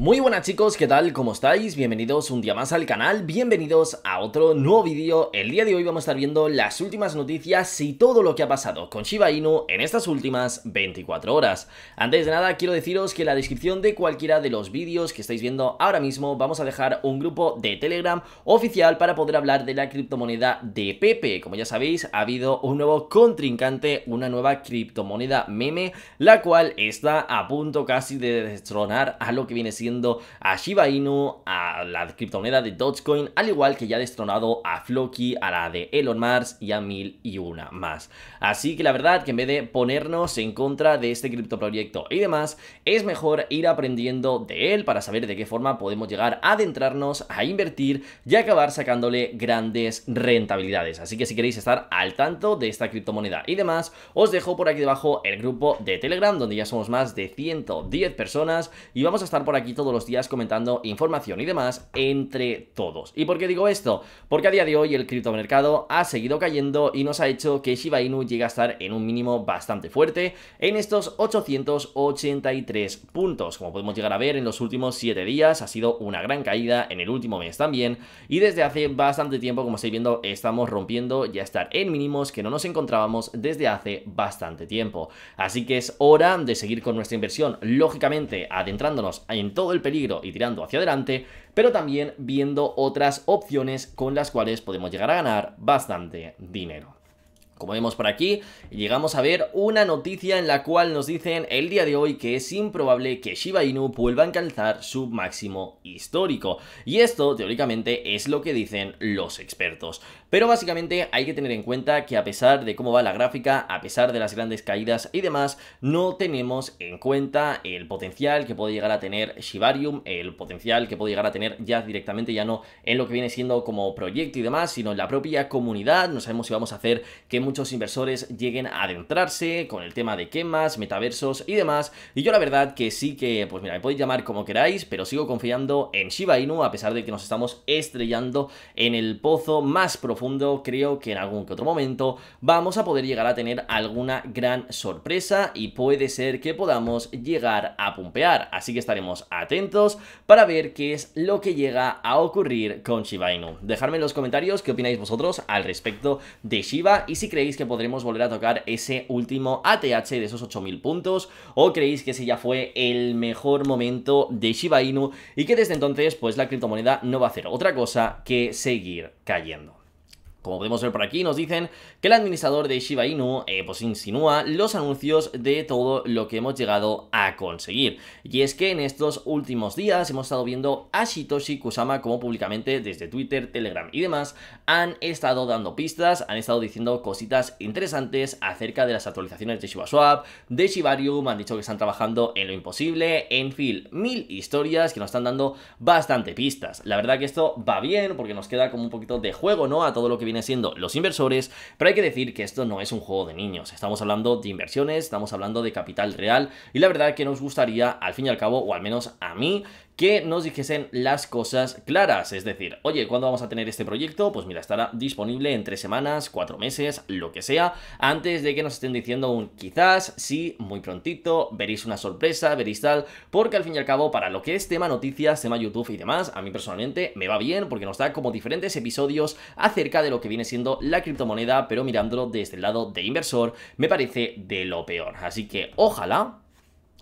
Muy buenas chicos, ¿qué tal? ¿Cómo estáis? Bienvenidos un día más al canal, bienvenidos a otro nuevo vídeo. El día de hoy vamos a estar viendo las últimas noticias y todo lo que ha pasado con Shiba Inu en estas últimas 24 horas. Antes de nada, quiero deciros que en la descripción de cualquiera de los vídeos que estáis viendo ahora mismo vamos a dejar un grupo de Telegram oficial para poder hablar de la criptomoneda de Pepe. Como ya sabéis, ha habido un nuevo contrincante, una nueva criptomoneda meme, la cual está a punto casi de destronar a lo que viene siendo a Shiba Inu, a la criptomoneda de Dogecoin, al igual que ya ha destronado a Floki, a la de Elon Mars, y a mil y una más. Así que la verdad que en vez de ponernos en contra de este criptoproyecto y demás, es mejor ir aprendiendo de él para saber de qué forma podemos llegar a adentrarnos, a invertir y acabar sacándole grandes rentabilidades. Así que si queréis estar al tanto de esta criptomoneda y demás, os dejo por aquí debajo el grupo de Telegram, donde ya somos más de 110 personas y vamos a estar por aquí todos los días comentando información y demás entre todos. ¿Y por qué digo esto? Porque a día de hoy el criptomercado ha seguido cayendo y nos ha hecho que Shiba Inu llegue a estar en un mínimo bastante fuerte en estos 883 puntos. Como podemos llegar a ver en los últimos 7 días ha sido una gran caída en el último mes también y desde hace bastante tiempo como estáis viendo estamos rompiendo ya estar en mínimos que no nos encontrábamos desde hace bastante tiempo. Así que es hora de seguir con nuestra inversión, lógicamente adentrándonos en todo el peligro y tirando hacia adelante, pero también viendo otras opciones con las cuales podemos llegar a ganar bastante dinero. Como vemos por aquí, llegamos a ver una noticia en la cual nos dicen el día de hoy que es improbable que Shiba Inu vuelva a alcanzar su máximo histórico. Y esto, teóricamente, es lo que dicen los expertos. Pero básicamente hay que tener en cuenta que a pesar de cómo va la gráfica, a pesar de las grandes caídas y demás, no tenemos en cuenta el potencial que puede llegar a tener Shibarium, el potencial que puede llegar a tener ya directamente, ya no en lo que viene siendo como proyecto y demás, sino en la propia comunidad. No sabemos si vamos a hacer que muchos inversores lleguen a adentrarse con el tema de quemas, metaversos y demás. Y yo la verdad que sí que, pues mira, me podéis llamar como queráis, pero sigo confiando en Shiba Inu a pesar de que nos estamos estrellando en el pozo más profundo. Creo que en algún que otro momento vamos a poder llegar a tener alguna gran sorpresa y puede ser que podamos llegar a pumpear. Así que estaremos atentos para ver qué es lo que llega a ocurrir con Shiba Inu. Dejadme en los comentarios qué opináis vosotros al respecto de Shiba y si creéis creéis que podremos volver a tocar ese último ATH de esos 8.000 puntos? ¿O creéis que ese ya fue el mejor momento de Shiba Inu y que desde entonces pues la criptomoneda no va a hacer otra cosa que seguir cayendo? Como podemos ver por aquí, nos dicen que el administrador de Shiba Inu eh, pues insinúa los anuncios de todo lo que hemos llegado a conseguir. Y es que en estos últimos días hemos estado viendo a Shitoshi Kusama como públicamente desde Twitter, Telegram y demás han estado dando pistas, han estado diciendo cositas interesantes acerca de las actualizaciones de ShibaSwap, de Shibarium, han dicho que están trabajando en lo imposible, en fin, mil historias que nos están dando bastante pistas. La verdad que esto va bien porque nos queda como un poquito de juego, ¿no? A todo lo que viene siendo los inversores, pero hay que decir que esto no es un juego de niños. Estamos hablando de inversiones, estamos hablando de capital real y la verdad que nos gustaría, al fin y al cabo, o al menos a mí, que nos dijesen las cosas claras, es decir, oye, ¿cuándo vamos a tener este proyecto? Pues mira, estará disponible en tres semanas, cuatro meses, lo que sea, antes de que nos estén diciendo un quizás, sí, muy prontito, veréis una sorpresa, veréis tal, porque al fin y al cabo, para lo que es tema noticias, tema YouTube y demás, a mí personalmente me va bien porque nos da como diferentes episodios acerca de lo que viene siendo la criptomoneda, pero mirándolo desde el lado de inversor, me parece de lo peor. Así que ojalá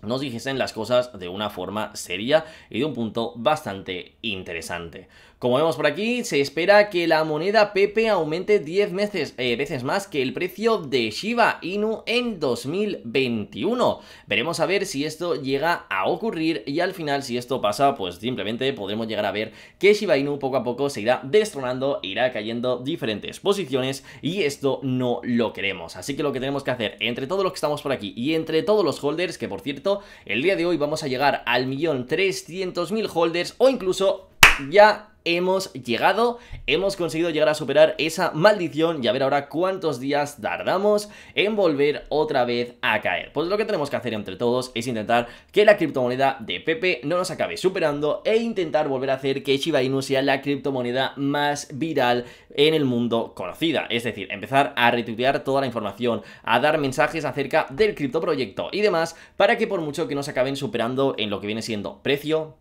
nos dijesen las cosas de una forma seria y de un punto bastante interesante. Como vemos por aquí, se espera que la moneda Pepe aumente 10 eh, veces más que el precio de Shiba Inu en 2021. Veremos a ver si esto llega a ocurrir y al final si esto pasa, pues simplemente podremos llegar a ver que Shiba Inu poco a poco se irá destronando, irá cayendo diferentes posiciones y esto no lo queremos. Así que lo que tenemos que hacer entre todos los que estamos por aquí y entre todos los holders, que por cierto el día de hoy vamos a llegar al millón trescientos mil holders o incluso ya hemos llegado, hemos conseguido llegar a superar esa maldición y a ver ahora cuántos días tardamos en volver otra vez a caer. Pues lo que tenemos que hacer entre todos es intentar que la criptomoneda de Pepe no nos acabe superando e intentar volver a hacer que Shiba Inu sea la criptomoneda más viral en el mundo conocida. Es decir, empezar a retuitear toda la información, a dar mensajes acerca del criptoproyecto y demás para que por mucho que nos acaben superando en lo que viene siendo precio,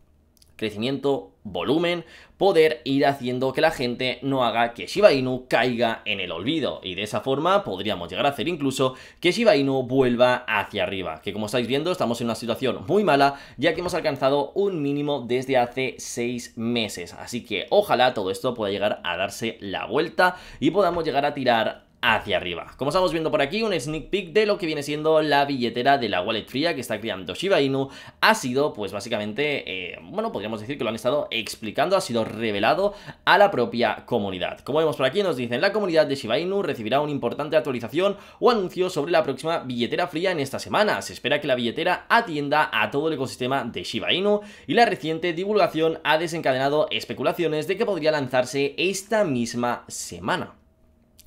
crecimiento, volumen, poder ir haciendo que la gente no haga que Shiba Inu caiga en el olvido y de esa forma podríamos llegar a hacer incluso que Shiba Inu vuelva hacia arriba, que como estáis viendo estamos en una situación muy mala ya que hemos alcanzado un mínimo desde hace 6 meses, así que ojalá todo esto pueda llegar a darse la vuelta y podamos llegar a tirar hacia arriba. Como estamos viendo por aquí, un sneak peek de lo que viene siendo la billetera de la wallet fría que está creando Shiba Inu ha sido, pues básicamente, eh, bueno, podríamos decir que lo han estado explicando, ha sido revelado a la propia comunidad. Como vemos por aquí, nos dicen, la comunidad de Shiba Inu recibirá una importante actualización o anuncio sobre la próxima billetera fría en esta semana. Se espera que la billetera atienda a todo el ecosistema de Shiba Inu y la reciente divulgación ha desencadenado especulaciones de que podría lanzarse esta misma semana.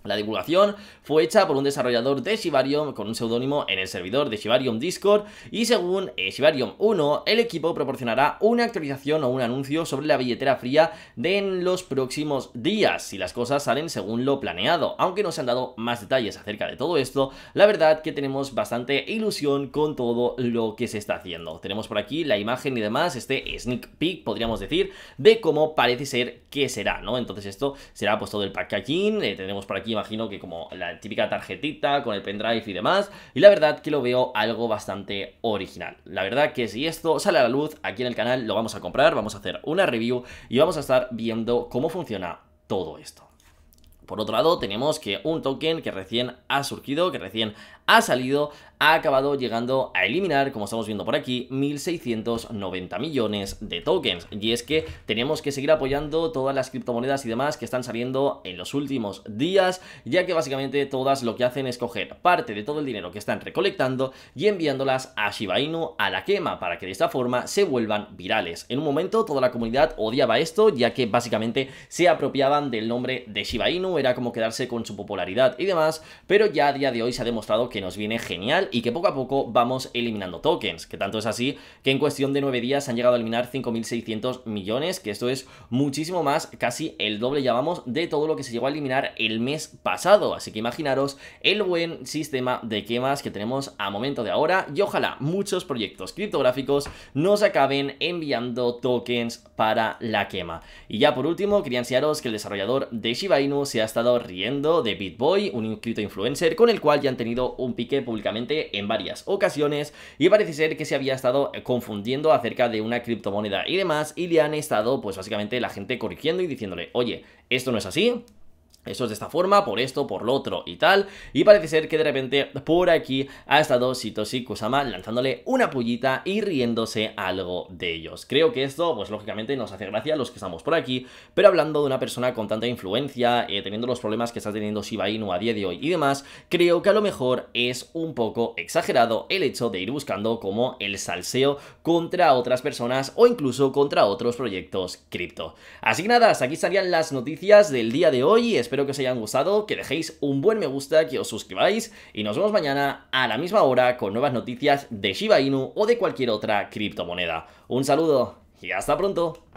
La divulgación fue hecha por un desarrollador de Shibarium con un seudónimo en el servidor de Shibarium Discord y según eh, Shibarium 1, el equipo proporcionará una actualización o un anuncio sobre la billetera fría de en los próximos días si las cosas salen según lo planeado. Aunque no se han dado más detalles acerca de todo esto, la verdad que tenemos bastante ilusión con todo lo que se está haciendo. Tenemos por aquí la imagen y demás, este sneak peek podríamos decir, de cómo parece ser que será, ¿no? Entonces esto será pues todo el packaging, eh, tenemos por aquí imagino que como la típica tarjetita con el pendrive y demás. Y la verdad que lo veo algo bastante original. La verdad que si esto sale a la luz aquí en el canal lo vamos a comprar, vamos a hacer una review y vamos a estar viendo cómo funciona todo esto. Por otro lado, tenemos que un token que recién ha surgido, que recién ha salido, ha acabado llegando a eliminar, como estamos viendo por aquí, 1.690 millones de tokens. Y es que tenemos que seguir apoyando todas las criptomonedas y demás que están saliendo en los últimos días, ya que básicamente todas lo que hacen es coger parte de todo el dinero que están recolectando y enviándolas a Shiba Inu a la quema, para que de esta forma se vuelvan virales. En un momento toda la comunidad odiaba esto, ya que básicamente se apropiaban del nombre de Shiba Inu, era como quedarse con su popularidad y demás, pero ya a día de hoy se ha demostrado que nos viene genial y que poco a poco vamos eliminando tokens, que tanto es así que en cuestión de nueve días han llegado a eliminar 5.600 millones, que esto es muchísimo más, casi el doble ya vamos, de todo lo que se llegó a eliminar el mes pasado, así que imaginaros el buen sistema de quemas que tenemos a momento de ahora y ojalá muchos proyectos criptográficos nos acaben enviando tokens para la quema. Y ya por último, quería enseñaros que el desarrollador de Shiba Inu se ha estado riendo de BitBoy, un cripto influencer con el cual ya han tenido un pique públicamente en varias ocasiones y parece ser que se había estado eh, confundiendo acerca de una criptomoneda y demás y le han estado pues básicamente la gente corrigiendo y diciéndole, oye, esto no es así, eso es de esta forma, por esto, por lo otro y tal. Y parece ser que de repente por aquí ha estado Sitoshi Kusama lanzándole una pullita y riéndose algo de ellos. Creo que esto, pues lógicamente nos hace gracia los que estamos por aquí, pero hablando de una persona con tanta influencia, eh, teniendo los problemas que está teniendo Shiba Inu a día de hoy y demás, creo que a lo mejor es un poco exagerado el hecho de ir buscando como el salseo contra otras personas o incluso contra otros proyectos cripto. Así que nada, aquí estarían las noticias del día de hoy, espero que os hayan gustado, que dejéis un buen me gusta, que os suscribáis y nos vemos mañana a la misma hora con nuevas noticias de Shiba Inu o de cualquier otra criptomoneda. Un saludo y hasta pronto.